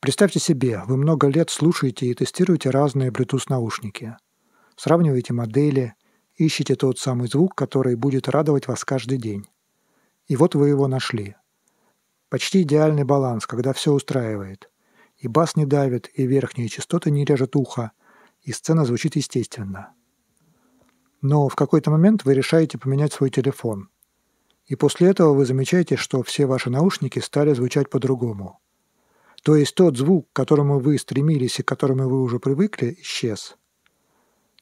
Представьте себе, вы много лет слушаете и тестируете разные Bluetooth-наушники. Сравниваете модели, ищете тот самый звук, который будет радовать вас каждый день. И вот вы его нашли. Почти идеальный баланс, когда все устраивает. И бас не давит, и верхние частоты не режут ухо, и сцена звучит естественно. Но в какой-то момент вы решаете поменять свой телефон. И после этого вы замечаете, что все ваши наушники стали звучать по-другому – то есть тот звук, к которому вы стремились и к которому вы уже привыкли, исчез.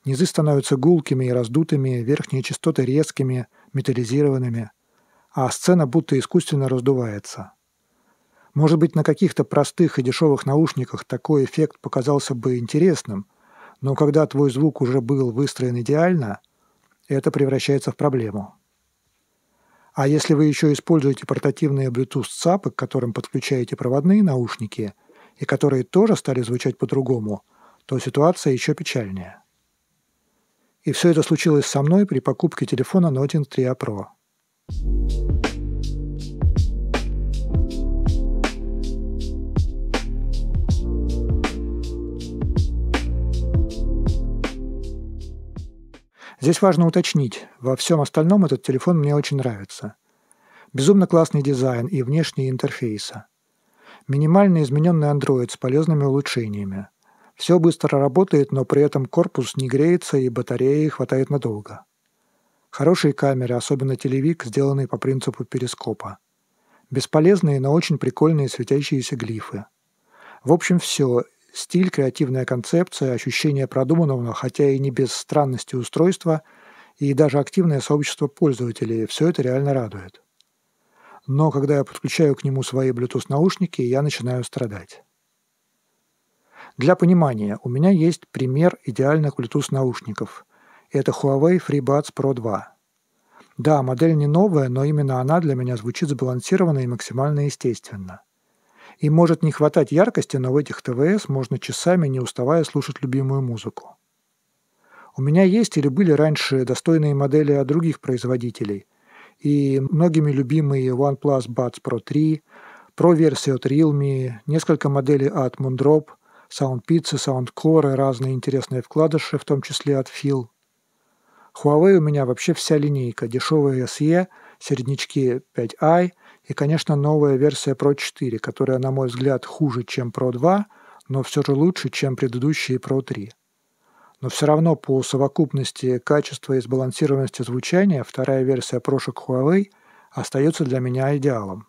Низы становятся гулкими и раздутыми, верхние частоты резкими, металлизированными, а сцена будто искусственно раздувается. Может быть, на каких-то простых и дешевых наушниках такой эффект показался бы интересным, но когда твой звук уже был выстроен идеально, это превращается в проблему. А если вы еще используете портативные Bluetooth-ЦАПы, к которым подключаете проводные наушники, и которые тоже стали звучать по-другому, то ситуация еще печальнее. И все это случилось со мной при покупке телефона Noting 3 Pro. Здесь важно уточнить, во всем остальном этот телефон мне очень нравится. Безумно классный дизайн и внешний интерфейса. Минимально измененный Android с полезными улучшениями. Все быстро работает, но при этом корпус не греется и батареи хватает надолго. Хорошие камеры, особенно телевик, сделанные по принципу перископа. Бесполезные, но очень прикольные светящиеся глифы. В общем, все, стиль, креативная концепция, ощущение продуманного, хотя и не без странности устройства, и даже активное сообщество пользователей – все это реально радует. Но когда я подключаю к нему свои Bluetooth-наушники, я начинаю страдать. Для понимания, у меня есть пример идеальных Bluetooth-наушников. Это Huawei FreeBuds Pro 2. Да, модель не новая, но именно она для меня звучит сбалансированно и максимально естественно – и может не хватать яркости, но в этих ТВС можно часами, не уставая, слушать любимую музыку. У меня есть или были раньше достойные модели от других производителей. И многими любимые OnePlus Buds Pro 3, Pro-версия от Realme, несколько моделей от Moondrop, Sound Pizza, Soundcore и разные интересные вкладыши, в том числе от Phil. Huawei у меня вообще вся линейка. Дешевые SE, середнячки 5i – и, конечно, новая версия Pro 4, которая, на мой взгляд, хуже, чем Pro 2, но все же лучше, чем предыдущие Pro 3. Но все равно по совокупности качества и сбалансированности звучания вторая версия прошек Huawei остается для меня идеалом.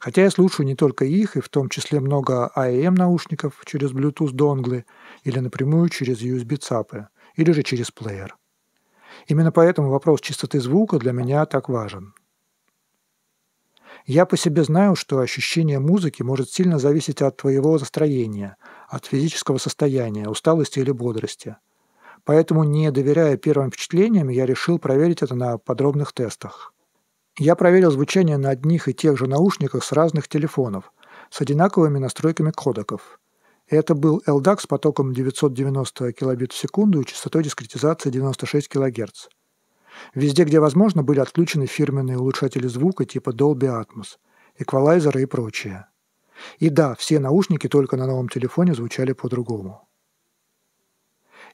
Хотя я слушаю не только их, и в том числе много AEM наушников через Bluetooth донглы или напрямую через USB-цапы, или же через плеер. Именно поэтому вопрос чистоты звука для меня так важен – я по себе знаю, что ощущение музыки может сильно зависеть от твоего настроения, от физического состояния, усталости или бодрости. Поэтому, не доверяя первым впечатлениям, я решил проверить это на подробных тестах. Я проверил звучание на одних и тех же наушниках с разных телефонов, с одинаковыми настройками кодеков. Это был LDAC с потоком 990 кбит в секунду и частотой дискретизации 96 кГц. Везде, где возможно, были отключены фирменные улучшатели звука типа Dolby Atmos, эквалайзеры и прочее. И да, все наушники только на новом телефоне звучали по-другому.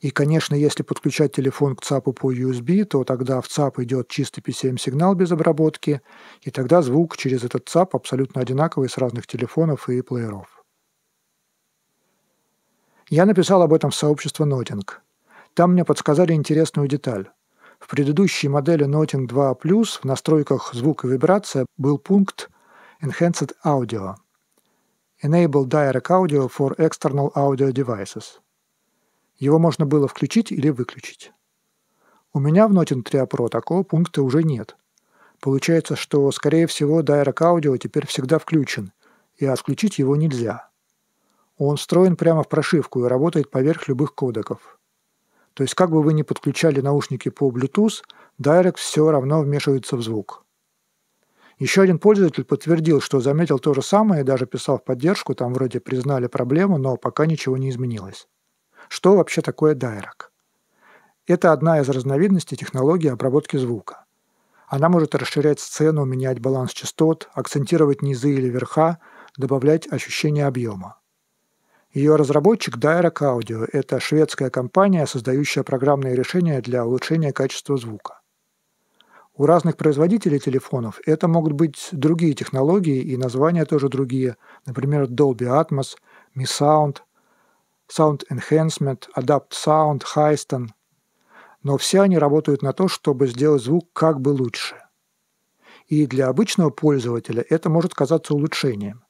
И, конечно, если подключать телефон к ЦАПу по USB, то тогда в ЦАП идет чистый PCM-сигнал без обработки, и тогда звук через этот ЦАП абсолютно одинаковый с разных телефонов и плееров. Я написал об этом в сообщество Noting, Там мне подсказали интересную деталь. В предыдущей модели Noting 2 Plus в настройках звук и вибрация был пункт Enhanced Audio. Enable Direct Audio for External Audio Devices. Его можно было включить или выключить. У меня в Noting 3 Pro такого пункта уже нет. Получается, что, скорее всего, Direct Audio теперь всегда включен, и отключить его нельзя. Он встроен прямо в прошивку и работает поверх любых кодеков. То есть как бы вы ни подключали наушники по Bluetooth, Direct все равно вмешивается в звук. Еще один пользователь подтвердил, что заметил то же самое и даже писал в поддержку, там вроде признали проблему, но пока ничего не изменилось. Что вообще такое Direct? Это одна из разновидностей технологии обработки звука. Она может расширять сцену, менять баланс частот, акцентировать низы или верха, добавлять ощущение объема. Ее разработчик – Direct Audio. Это шведская компания, создающая программные решения для улучшения качества звука. У разных производителей телефонов это могут быть другие технологии и названия тоже другие. Например, Dolby Atmos, Mi Sound, Sound Enhancement, Adapt Sound, Highston. Но все они работают на то, чтобы сделать звук как бы лучше. И для обычного пользователя это может казаться улучшением.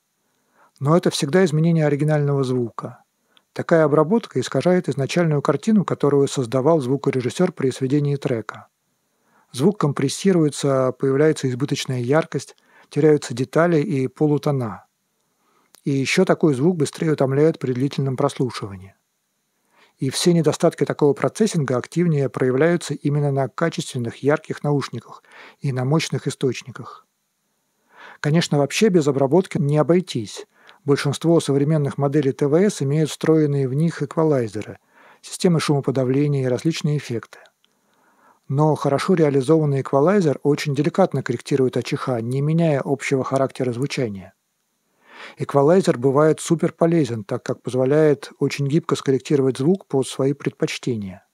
Но это всегда изменение оригинального звука. Такая обработка искажает изначальную картину, которую создавал звукорежиссер при сведении трека. Звук компрессируется, появляется избыточная яркость, теряются детали и полутона. И еще такой звук быстрее утомляет при длительном прослушивании. И все недостатки такого процессинга активнее проявляются именно на качественных ярких наушниках и на мощных источниках. Конечно, вообще без обработки не обойтись – Большинство современных моделей ТВС имеют встроенные в них эквалайзеры, системы шумоподавления и различные эффекты. Но хорошо реализованный эквалайзер очень деликатно корректирует АЧХ, не меняя общего характера звучания. Эквалайзер бывает суперполезен, так как позволяет очень гибко скорректировать звук под свои предпочтения.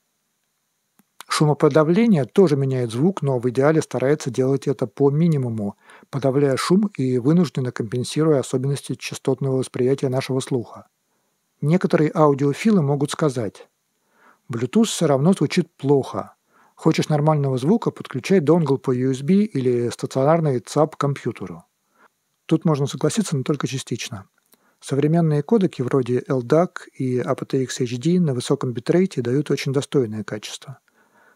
Шумоподавление тоже меняет звук, но в идеале старается делать это по минимуму, подавляя шум и вынужденно компенсируя особенности частотного восприятия нашего слуха. Некоторые аудиофилы могут сказать «Bluetooth все равно звучит плохо. Хочешь нормального звука – подключай донгл по USB или стационарный ЦАП к компьютеру». Тут можно согласиться, но только частично. Современные кодеки вроде LDAC и aptX HD на высоком битрейте дают очень достойное качество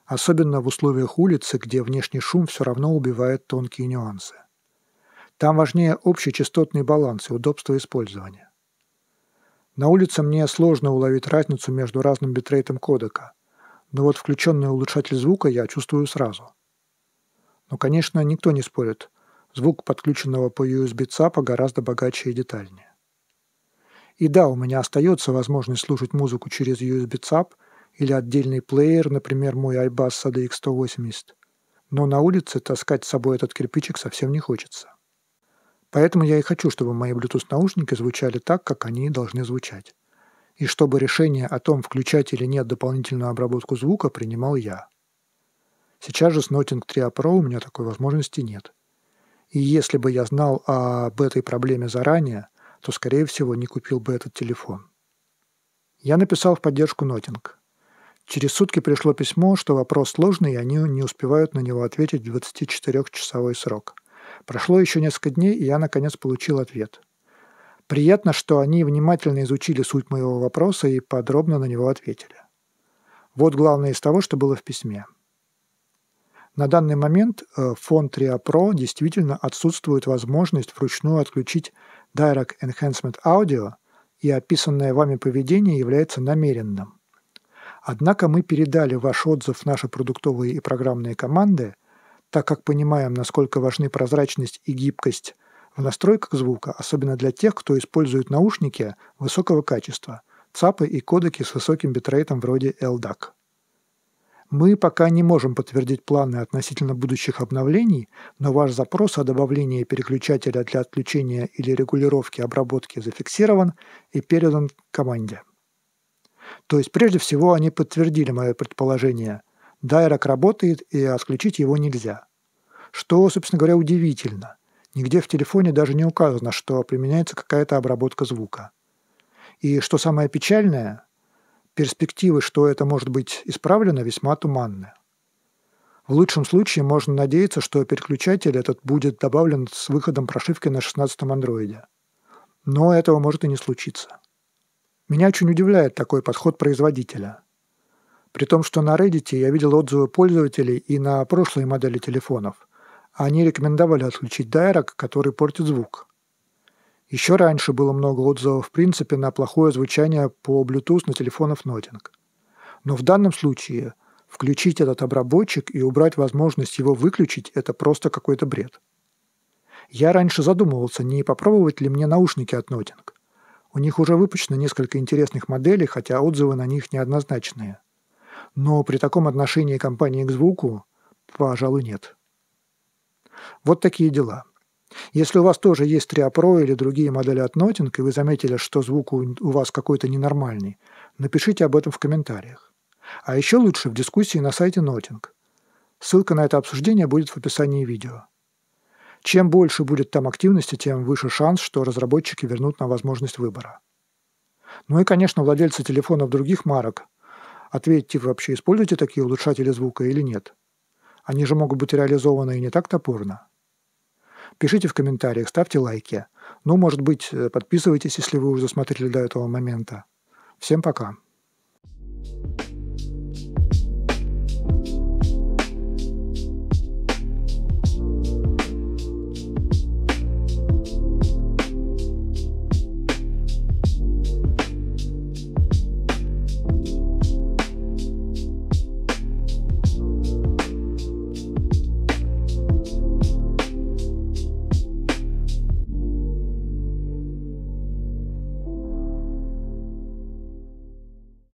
особенно в условиях улицы, где внешний шум все равно убивает тонкие нюансы. Там важнее общий частотный баланс и удобство использования. На улице мне сложно уловить разницу между разным битрейтом кодека, но вот включенный улучшатель звука я чувствую сразу. Но, конечно, никто не спорит, звук подключенного по USB-ЦАПа гораздо богаче и детальнее. И да, у меня остается возможность слушать музыку через USB-ЦАП – или отдельный плеер, например, мой iBus ADX180. Но на улице таскать с собой этот кирпичик совсем не хочется. Поэтому я и хочу, чтобы мои Bluetooth-наушники звучали так, как они должны звучать. И чтобы решение о том, включать или нет дополнительную обработку звука, принимал я. Сейчас же с Noting 3 Pro у меня такой возможности нет. И если бы я знал об этой проблеме заранее, то, скорее всего, не купил бы этот телефон. Я написал в поддержку Noting. Через сутки пришло письмо, что вопрос сложный, и они не успевают на него ответить в 24-часовой срок. Прошло еще несколько дней, и я, наконец, получил ответ. Приятно, что они внимательно изучили суть моего вопроса и подробно на него ответили. Вот главное из того, что было в письме. На данный момент э, фонд RIAPRO действительно отсутствует возможность вручную отключить Direct Enhancement Audio, и описанное вами поведение является намеренным. Однако мы передали ваш отзыв в наши продуктовые и программные команды, так как понимаем, насколько важны прозрачность и гибкость в настройках звука, особенно для тех, кто использует наушники высокого качества, ЦАПы и кодеки с высоким битрейтом вроде LDAC. Мы пока не можем подтвердить планы относительно будущих обновлений, но ваш запрос о добавлении переключателя для отключения или регулировки обработки зафиксирован и передан команде. То есть прежде всего они подтвердили мое предположение. Дайрок работает, и отключить его нельзя. Что, собственно говоря, удивительно. Нигде в телефоне даже не указано, что применяется какая-то обработка звука. И что самое печальное, перспективы, что это может быть исправлено, весьма туманны. В лучшем случае можно надеяться, что переключатель этот будет добавлен с выходом прошивки на 16-м андроиде. Но этого может и не случиться. Меня очень удивляет такой подход производителя. При том, что на Reddit я видел отзывы пользователей и на прошлые модели телефонов. Они рекомендовали отключить дайрок, который портит звук. Еще раньше было много отзывов в принципе на плохое звучание по Bluetooth на телефонах Noting, Но в данном случае включить этот обработчик и убрать возможность его выключить – это просто какой-то бред. Я раньше задумывался, не попробовать ли мне наушники от Noting. У них уже выпущено несколько интересных моделей, хотя отзывы на них неоднозначные. Но при таком отношении компании к звуку, пожалуй, нет. Вот такие дела. Если у вас тоже есть Триапро или другие модели от Notting, и вы заметили, что звук у вас какой-то ненормальный, напишите об этом в комментариях. А еще лучше в дискуссии на сайте Notting. Ссылка на это обсуждение будет в описании видео. Чем больше будет там активности, тем выше шанс, что разработчики вернут на возможность выбора. Ну и, конечно, владельцы телефонов других марок. Ответьте, вы вообще используете такие улучшатели звука или нет? Они же могут быть реализованы и не так топорно. Пишите в комментариях, ставьте лайки. Ну, может быть, э, подписывайтесь, если вы уже смотрели до этого момента. Всем пока. thank you